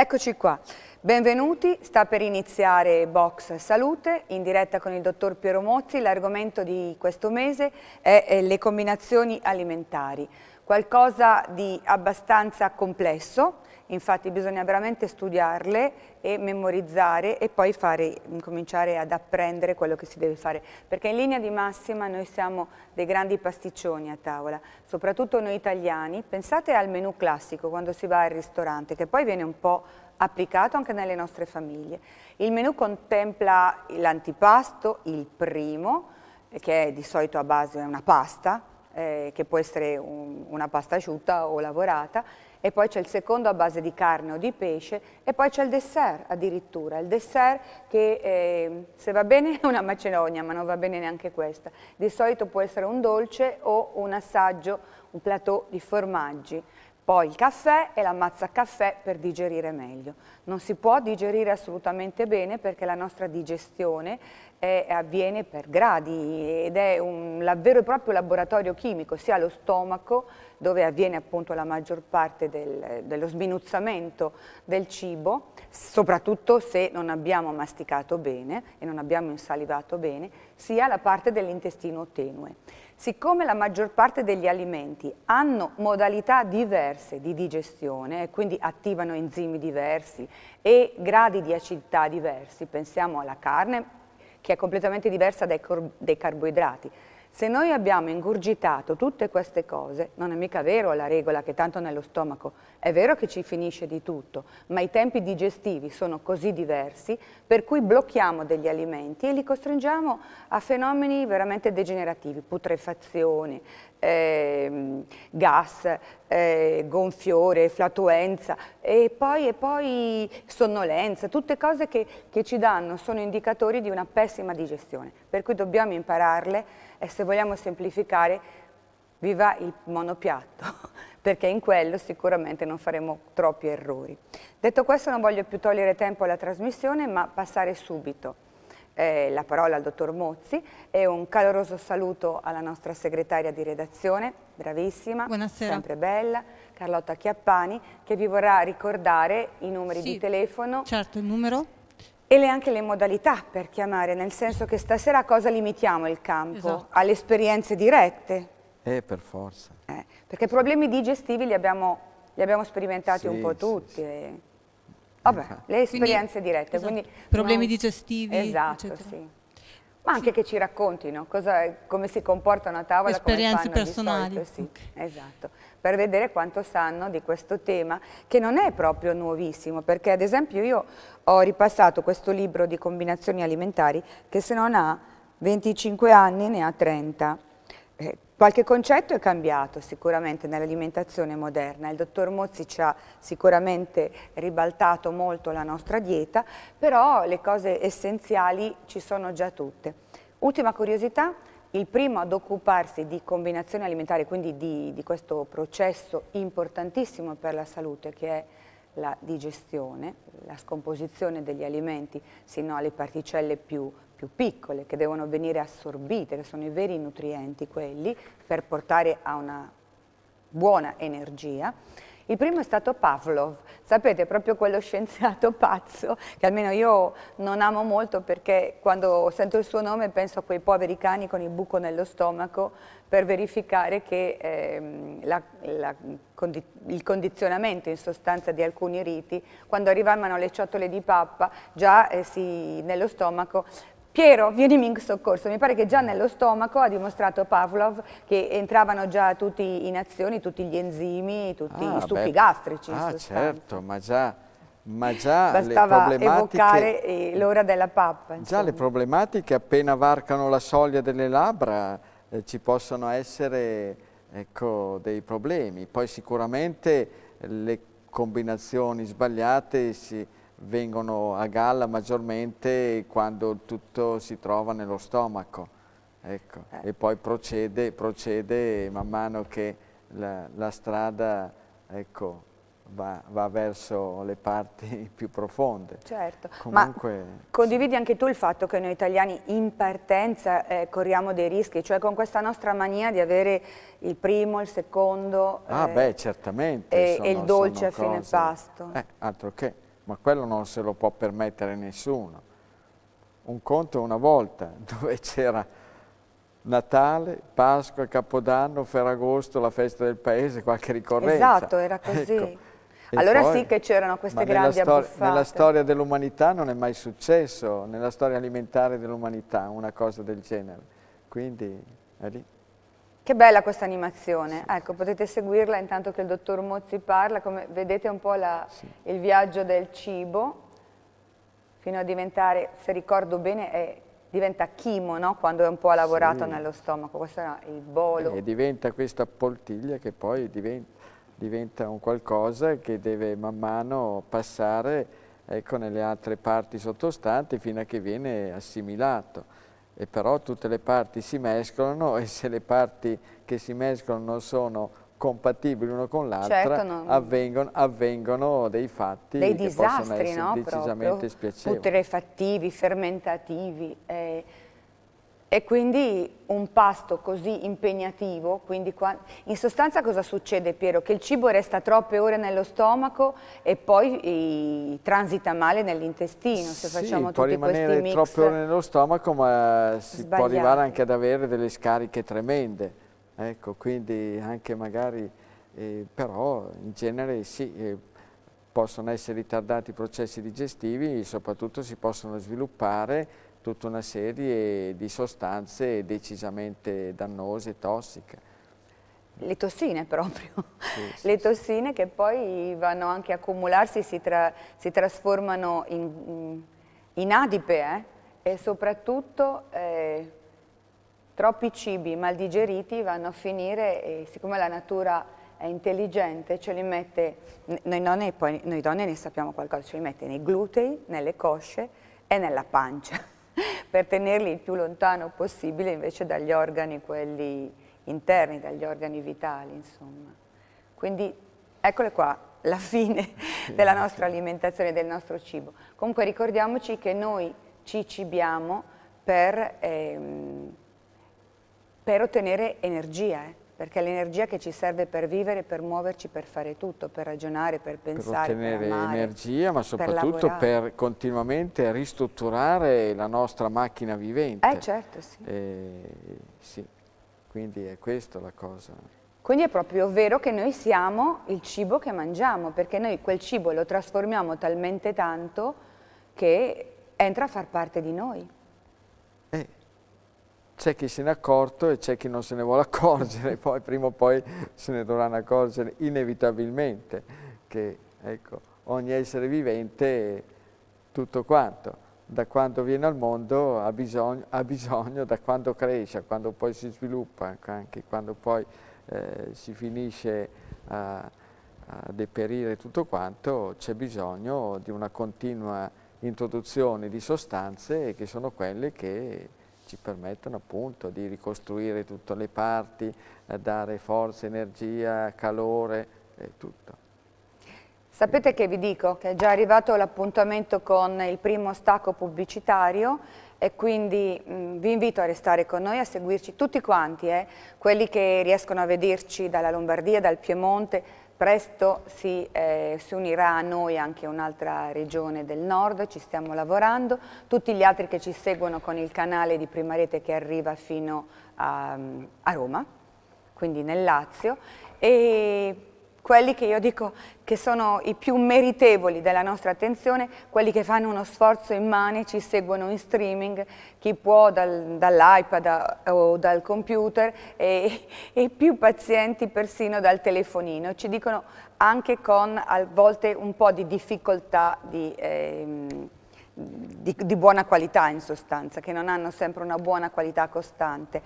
Eccoci qua. Benvenuti, sta per iniziare Box Salute in diretta con il dottor Piero Mozzi. L'argomento di questo mese è eh, le combinazioni alimentari, qualcosa di abbastanza complesso infatti bisogna veramente studiarle e memorizzare e poi fare, cominciare ad apprendere quello che si deve fare, perché in linea di massima noi siamo dei grandi pasticcioni a tavola, soprattutto noi italiani, pensate al menù classico quando si va al ristorante, che poi viene un po' applicato anche nelle nostre famiglie. Il menù contempla l'antipasto, il primo, che è di solito a base di una pasta, eh, che può essere un, una pasta asciutta o lavorata, e poi c'è il secondo a base di carne o di pesce e poi c'è il dessert addirittura, il dessert che eh, se va bene è una macedonia ma non va bene neanche questa, di solito può essere un dolce o un assaggio, un plateau di formaggi. Poi il caffè e la mazza caffè per digerire meglio. Non si può digerire assolutamente bene perché la nostra digestione è, eh, avviene per gradi ed è un vero e proprio laboratorio chimico, sia lo stomaco dove avviene appunto la maggior parte del, dello sminuzzamento del cibo, soprattutto se non abbiamo masticato bene e non abbiamo insalivato bene, sia la parte dell'intestino tenue. Siccome la maggior parte degli alimenti hanno modalità diverse di digestione e quindi attivano enzimi diversi e gradi di acidità diversi, pensiamo alla carne che è completamente diversa dai, dai carboidrati, se noi abbiamo ingurgitato tutte queste cose, non è mica vero la regola che tanto nello stomaco, è vero che ci finisce di tutto, ma i tempi digestivi sono così diversi per cui blocchiamo degli alimenti e li costringiamo a fenomeni veramente degenerativi, putrefazione, eh, gas, eh, gonfiore, flatuenza e poi, e poi sonnolenza, tutte cose che, che, ci danno, sono indicatori di una pessima digestione, per cui dobbiamo impararle e se vogliamo semplificare viva il monopiatto, perché in quello sicuramente non faremo troppi errori. Detto questo non voglio più togliere tempo alla trasmissione, ma passare subito eh, la parola al dottor Mozzi e un caloroso saluto alla nostra segretaria di redazione, bravissima, Buonasera. sempre bella, Carlotta Chiappani, che vi vorrà ricordare i numeri sì, di telefono. Certo, il numero? E le, anche le modalità per chiamare, nel senso che stasera cosa limitiamo il campo? Esatto. Alle esperienze dirette? Eh, per forza. Eh, perché problemi digestivi li abbiamo, li abbiamo sperimentati sì, un po' tutti. Sì, sì. Eh. E... Vabbè, le esperienze quindi, dirette. Esatto, quindi problemi non, digestivi. Esatto, eccetera. sì. Ma anche sì. che ci raccontino cosa, come si comportano a tavola, esperienze personali. Solito, sì, okay. Esatto, per vedere quanto sanno di questo tema, che non è proprio nuovissimo, perché ad esempio io ho ripassato questo libro di combinazioni alimentari che se non ha 25 anni ne ha 30. Eh, Qualche concetto è cambiato sicuramente nell'alimentazione moderna, il dottor Mozzi ci ha sicuramente ribaltato molto la nostra dieta, però le cose essenziali ci sono già tutte. Ultima curiosità, il primo ad occuparsi di combinazione alimentare, quindi di, di questo processo importantissimo per la salute che è la digestione, la scomposizione degli alimenti sino alle particelle più più piccole che devono venire assorbite, che sono i veri nutrienti quelli per portare a una buona energia. Il primo è stato Pavlov, sapete proprio quello scienziato pazzo che almeno io non amo molto perché quando sento il suo nome penso a quei poveri cani con il buco nello stomaco per verificare che ehm, la, la, condi il condizionamento in sostanza di alcuni riti, quando arrivavano le ciotole di pappa già eh, si, nello stomaco Piero, vienimi in soccorso, mi pare che già nello stomaco ha dimostrato Pavlov che entravano già tutti in azione, tutti gli enzimi, tutti ah, i succhi beh, gastrici. Ah certo, ma già, ma già Bastava evocare eh, l'ora della pappa. Insomma. Già le problematiche appena varcano la soglia delle labbra eh, ci possono essere ecco, dei problemi. Poi sicuramente le combinazioni sbagliate si vengono a galla maggiormente quando tutto si trova nello stomaco. Ecco. Eh. E poi procede, procede man mano che la, la strada ecco, va, va, verso le parti più profonde. Certo, Comunque, ma condividi anche tu il fatto che noi italiani in partenza eh, corriamo dei rischi, cioè con questa nostra mania di avere il primo, il secondo... Ah eh, beh, certamente. E, sono, e il dolce a fine pasto. Eh, altro che ma quello non se lo può permettere nessuno. Un conto una volta, dove c'era Natale, Pasqua, Capodanno, Ferragosto, la festa del paese, qualche ricorrenza. Esatto, era ecco. così. Ecco. allora poi, sì che c'erano queste grandi nella abbuffate. Nella storia dell'umanità non è mai successo, nella storia alimentare dell'umanità, una cosa del genere. Quindi è lì. Che bella questa animazione, sì. ecco, potete seguirla intanto che il dottor Mozzi parla, come vedete un po' la, sì. il viaggio del cibo, fino a diventare, se ricordo bene, è, diventa chimo, no? quando è un po' lavorato sì. nello stomaco, questo era il bolo. E eh, diventa questa poltiglia che poi diventa, diventa un qualcosa che deve man mano passare ecco, nelle altre parti sottostanti fino a che viene assimilato e però tutte le parti si mescolano e se le parti che si mescolano non sono compatibili l'uno con l'altra, certo, non... avvengono, avvengono, dei fatti dei che disastri, possono essere no? decisamente Proprio, spiacevoli. Putrefattivi, fermentativi. Eh e quindi un pasto così impegnativo, qua... in sostanza cosa succede Piero? Che il cibo resta troppe ore nello stomaco e poi e, eh, transita male nell'intestino se sì, facciamo tutti questi mix. può troppe ore nello stomaco ma si può arrivare anche ad avere delle scariche tremende, ecco quindi anche magari, eh, però in genere sì, eh, possono essere ritardati i processi digestivi, soprattutto si possono sviluppare tutta una serie di sostanze decisamente dannose, tossiche. Le tossine proprio, sì, sì, le tossine che poi vanno anche a accumularsi, si, tra, si trasformano in, in adipe eh? e soprattutto eh, troppi cibi mal digeriti vanno a finire, e, siccome la natura è intelligente, ce li mette, noi donne, poi, noi donne ne sappiamo qualcosa, ce li mette nei glutei, nelle cosce e nella pancia per tenerli il più lontano possibile invece dagli organi quelli interni, dagli organi vitali, insomma. Quindi eccole qua, la fine della nostra alimentazione, del nostro cibo. Comunque ricordiamoci che noi ci cibiamo per, ehm, per ottenere energia, eh perché è l'energia che ci serve per vivere, per muoverci, per fare tutto, per ragionare, per pensare, per ottenere per amare, energia, ma soprattutto per, per, continuamente ristrutturare la nostra macchina vivente. Eh certo, sì. Eh, sì. Quindi è questa la cosa. Quindi è proprio vero che noi siamo il cibo che mangiamo, perché noi quel cibo lo trasformiamo talmente tanto che entra a far parte di noi. Eh c'è chi se n'è accorto e c'è chi non se ne vuole accorgere, poi prima o poi se ne dovranno accorgere inevitabilmente che ecco, ogni essere vivente tutto quanto, da quando viene al mondo ha bisogno, ha bisogno da quando cresce, a quando poi si sviluppa, ecco, anche quando poi eh, si finisce a, a deperire tutto quanto, c'è bisogno di una continua introduzione di sostanze che sono quelle che ci permettono appunto di ricostruire tutte le parti, eh, dare forza, energia, calore e tutto. Sapete che vi dico? Che è già arrivato l'appuntamento con il primo stacco pubblicitario e quindi mh, mm, vi invito a restare con noi, a seguirci tutti quanti, eh? quelli che riescono a vederci dalla Lombardia, dal Piemonte, Presto si, eh, si, unirà a noi anche un'altra regione del nord, ci stiamo lavorando, tutti gli altri che ci seguono con il canale di Prima Rete che arriva fino a, a Roma, quindi nel Lazio, e quelli che io dico che sono i più meritevoli della nostra attenzione, quelli che fanno uno sforzo immane, ci seguono in streaming, chi può dal, dall'iPad eh, o dal computer e, e, più pazienti persino dal telefonino. Ci dicono anche con a volte un po' di difficoltà di... Ehm, di, di, buona qualità in sostanza, che non hanno sempre una buona qualità costante.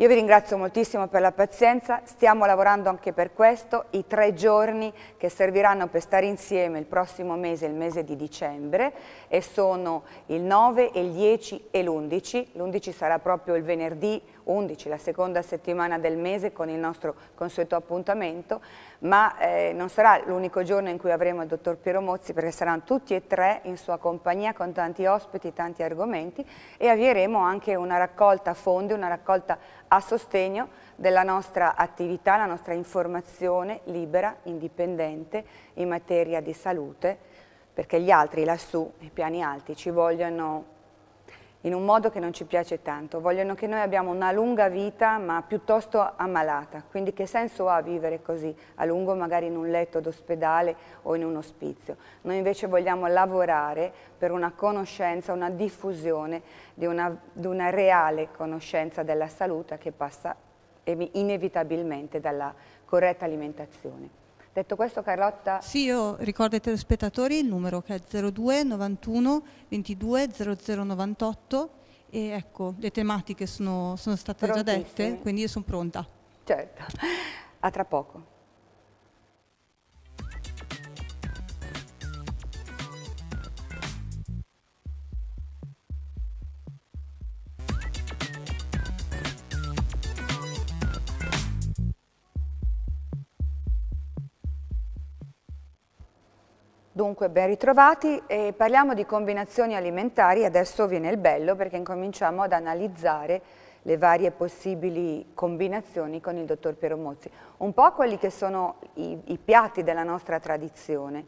Io vi ringrazio moltissimo per la pazienza, stiamo lavorando anche per questo, i tre giorni che serviranno per stare insieme il prossimo mese, il mese di dicembre, e sono il 9, il 10 e l'11, l'11 sarà proprio il venerdì 11, la seconda settimana del mese con il nostro consueto appuntamento, ma eh, non sarà l'unico giorno in cui avremo il dottor Piero Mozzi perché saranno tutti e tre in sua compagnia con tanti ospiti, tanti argomenti e avvieremo anche una raccolta fondi, una raccolta a sostegno della nostra attività, la nostra informazione libera, indipendente in materia di salute, perché gli altri lassù, i piani alti, ci vogliono in un modo che non ci piace tanto, vogliono che noi abbiamo una lunga vita ma piuttosto ammalata, quindi che senso ha vivere così a lungo magari in un letto d'ospedale o in un ospizio. Noi invece vogliamo lavorare per una conoscenza, una diffusione di una, di una reale conoscenza della salute che passa inevitabilmente dalla corretta alimentazione. Detto questo Carlotta... Sì, io ricordo ai telespettatori il numero che è 02 91 22 0098 e ecco, le tematiche sono, sono state già dette, quindi io sono pronta. Certo, a tra poco. Dunque, ben ritrovati e parliamo di combinazioni alimentari. Adesso viene il bello perché incominciamo ad analizzare le varie possibili combinazioni con il dottor Piero Mozzi. Un po' quelli che sono i, i piatti della nostra tradizione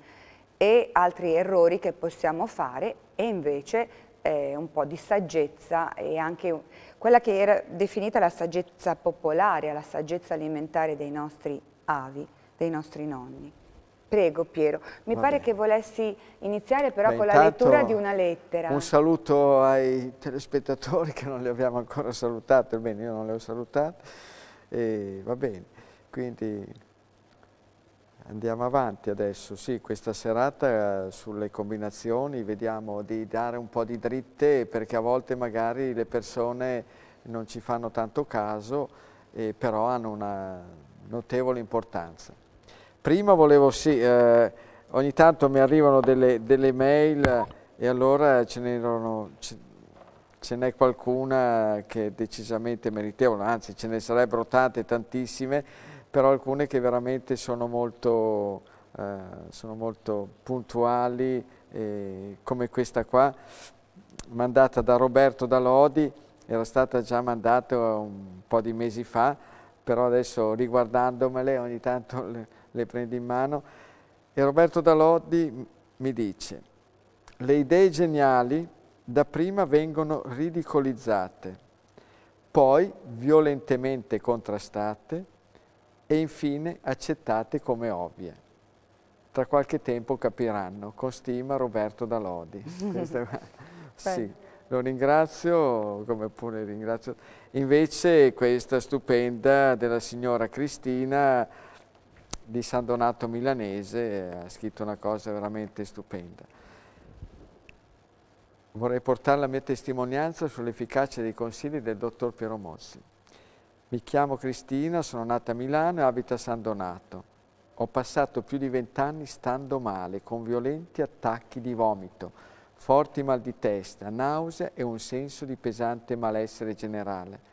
e altri errori che possiamo fare e invece eh, un po' di saggezza e anche quella che era definita la saggezza popolare, la saggezza alimentare dei nostri avi, dei nostri nonni. Prego Piero, mi Va pare bene. che volessi iniziare però Beh, con la lettura di una lettera. Un saluto ai telespettatori che non li abbiamo ancora salutati, bene io non le ho salutate, e va bene, quindi andiamo avanti adesso, sì questa serata eh, sulle combinazioni vediamo di dare un po' di dritte perché a volte magari le persone non ci fanno tanto caso, eh, però hanno una notevole importanza. Prima volevo, sì, eh, ogni tanto mi arrivano delle, delle mail e allora ce n'erano... Ce ce n'è qualcuna che è decisamente meritevole, anzi ce ne sarebbero tante, tantissime, però alcune che veramente sono molto, eh, sono molto puntuali, eh, come questa qua, mandata da Roberto Dalodi, era stata già mandata un po' di mesi fa, però adesso riguardandomele ogni tanto... Le, le prende in mano, e Roberto Dalodi mi dice, le idee geniali dapprima vengono ridicolizzate, poi violentemente contrastate e infine accettate come ovvie. Tra qualche tempo capiranno, con stima Roberto Dalodi. sì, lo ringrazio, come pure ringrazio invece questa stupenda della signora Cristina di San Donato Milanese, eh, ha scritto una cosa veramente stupenda. Vorrei portare la mia testimonianza sull'efficacia dei consigli del dottor Piero Mossi. Mi chiamo Cristina, sono nata a Milano e abito a San Donato. Ho passato più di vent'anni stando male, con violenti attacchi di vomito, forti mal di testa, nausea e un senso di pesante malessere generale.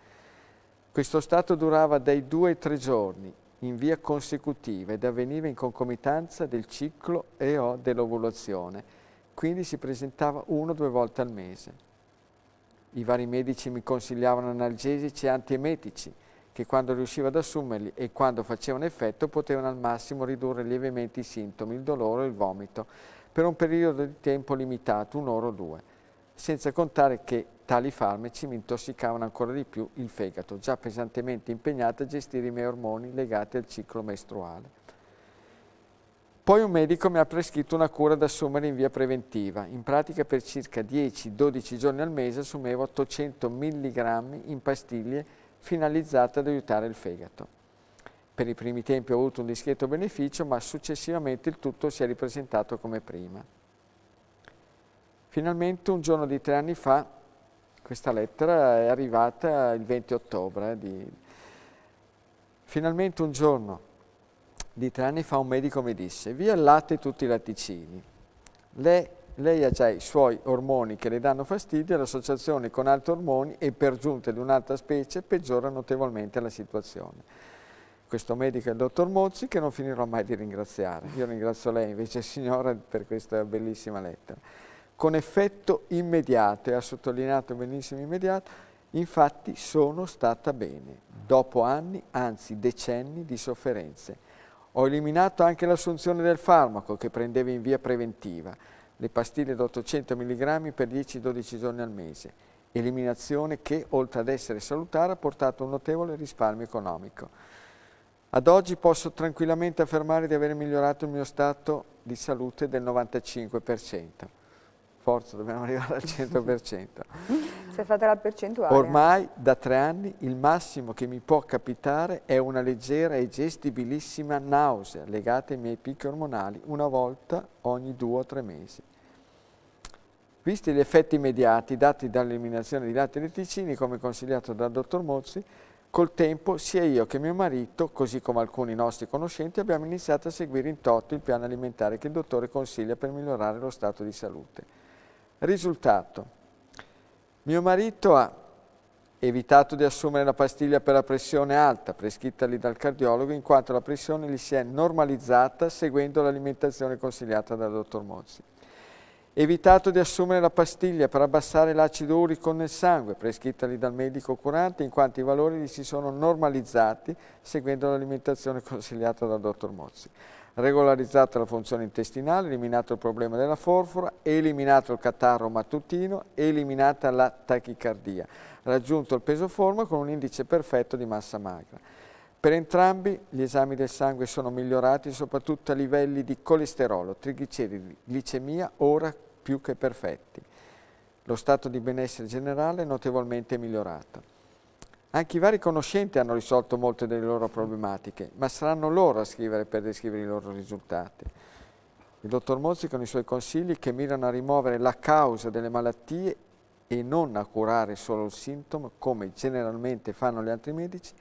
Questo stato durava dai due ai tre giorni in via consecutiva ed avveniva in concomitanza del ciclo EO dell'ovulazione, quindi si presentava uno o due volte al mese. I vari medici mi consigliavano analgesici e antiemetici, che quando riuscivo ad assumerli e quando facevano effetto potevano al massimo ridurre lievemente i sintomi, il dolore e il vomito, per un periodo di tempo limitato, un'ora o due, senza contare che Tali farmaci mi intossicavano ancora di più il fegato, già pesantemente impegnato a gestire i miei ormoni legati al ciclo mestruale. Poi un medico mi ha prescritto una cura da assumere in via preventiva. In pratica per circa 10-12 giorni al mese assumevo 800 mg in pastiglie finalizzate ad aiutare il fegato. Per i primi tempi ho avuto un discreto beneficio, ma successivamente il tutto si è ripresentato come prima. Finalmente un giorno di tre anni fa questa lettera è arrivata il 20 ottobre. Eh, di... Finalmente un giorno di tre anni fa un medico mi disse, via il latte e tutti i latticini. Lei, lei ha già i suoi ormoni che le danno fastidio e l'associazione con altri ormoni e per giunta di un'altra specie peggiora notevolmente la situazione questo medico è il dottor Mozzi che non finirò mai di ringraziare. Io ringrazio lei invece signora per questa bellissima lettera con effetto immediato, e ha sottolineato benissimo immediato, infatti sono stata bene, dopo anni, anzi decenni di sofferenze. Ho eliminato anche l'assunzione del farmaco che prendevo in via preventiva, le pastiglie da 800 mg per 10-12 giorni al mese, eliminazione che, oltre ad essere salutare, ha portato un notevole risparmio economico. Ad oggi posso tranquillamente affermare di aver migliorato il mio stato di salute del 95% forza dobbiamo arrivare al 100%. Se fate la percentuale. Ormai da tre anni il massimo che mi può capitare è una leggera e gestibilissima nausea legata ai miei picchi ormonali una volta ogni due o tre mesi. Visti gli effetti immediati dati dall'eliminazione di latte e letticini, come consigliato dal dottor Mozzi, col tempo sia io che mio marito, così come alcuni nostri conoscenti, abbiamo iniziato a seguire in toto il piano alimentare che il dottore consiglia per migliorare lo stato di salute. Risultato. Mio marito ha evitato di assumere la pastiglia per la pressione alta prescritta lì dal cardiologo in quanto la pressione gli si è normalizzata seguendo l'alimentazione consigliata dal dottor Mozzi. Evitato di assumere la pastiglia per abbassare l'acido urico nel sangue prescritta lì dal medico curante in quanto i valori gli si sono normalizzati seguendo l'alimentazione consigliata dal dottor Mozzi regolarizzata la funzione intestinale, eliminato il problema della forfora, eliminato il catarro mattutino, eliminata la tachicardia, raggiunto il peso forma con un indice perfetto di massa magra. Per entrambi gli esami del sangue sono migliorati soprattutto a livelli di colesterolo, trigliceridi, glicemia, ora più che perfetti. Lo stato di benessere generale è notevolmente migliorato. Anche i vari conoscenti hanno risolto molte delle loro problematiche, ma saranno loro a scrivere per descrivere i loro risultati. Il dottor Mozzi con i suoi consigli che mirano a rimuovere la causa delle malattie e non a curare solo il sintomo, come generalmente fanno gli altri medici,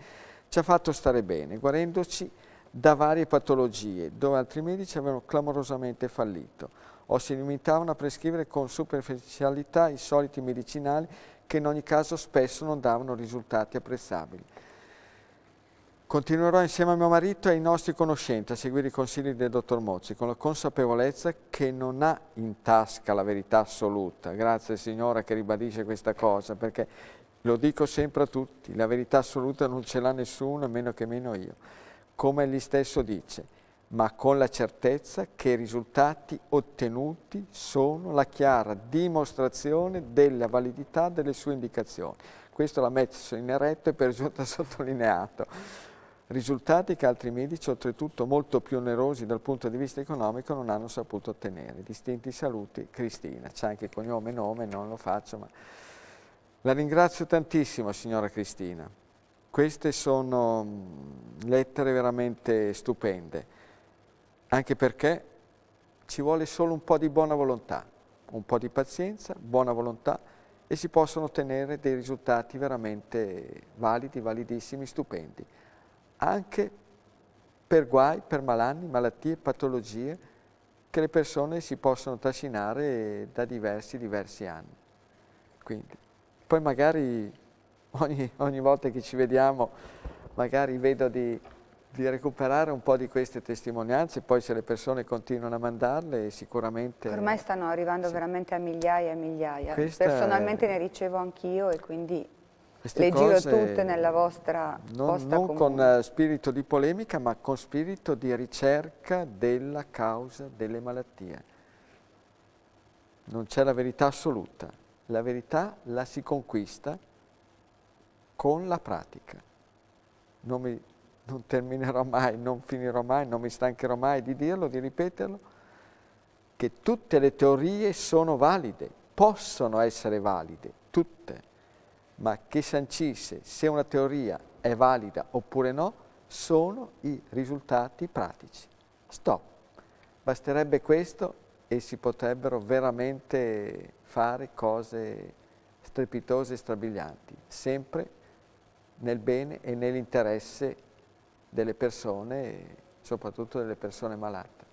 ci ha fatto stare bene, guarendoci da varie patologie, dove altri medici avevano clamorosamente fallito o si limitavano a prescrivere con superficialità i soliti medicinali che in ogni caso spesso non davano risultati apprezzabili. Continuerò insieme a mio marito e ai nostri conoscenti a seguire i consigli del dottor Mozzi con la consapevolezza che non ha in tasca la verità assoluta. Grazie Signora che ribadisce questa cosa perché lo dico sempre a tutti, la verità assoluta non ce l'ha nessuno, a meno che meno io. Come egli stesso dice, ma con la certezza che i risultati ottenuti sono la chiara dimostrazione della validità delle sue indicazioni. Questo l'ha messo in eretto e per giunta sottolineato. Risultati che altri medici, oltretutto molto più onerosi dal punto di vista economico, non hanno saputo ottenere. Distinti saluti, Cristina. C'è anche cognome e nome, non lo faccio, ma... La ringrazio tantissimo, signora Cristina. Queste sono mm, lettere veramente stupende anche perché ci vuole solo un po' di buona volontà, un po' di pazienza, buona volontà e si possono ottenere dei risultati veramente validi, validissimi, stupendi, anche per guai, per malanni, malattie, patologie che le persone si possono trascinare da diversi, diversi anni. Quindi, poi magari ogni, ogni volta che ci vediamo, magari vedo di di recuperare un po' di queste testimonianze, poi se le persone continuano a mandarle sicuramente... Ormai stanno arrivando sì. veramente a migliaia e migliaia, Questa personalmente è... ne ricevo anch'io e quindi le giro tutte nella vostra non, posta Non con eh, spirito di polemica ma con spirito di ricerca della causa delle malattie. Non c'è la verità assoluta, la verità la si conquista con la pratica. Non mi non terminerò mai, non finirò mai, non mi stancherò mai di dirlo, di ripeterlo, che tutte le teorie sono valide, possono essere valide, tutte, ma che sancisse se una teoria è valida oppure no, sono i risultati pratici. Stop. Basterebbe questo e si potrebbero veramente fare cose strepitose e strabilianti, sempre nel bene e nell'interesse delle persone, soprattutto delle persone malate.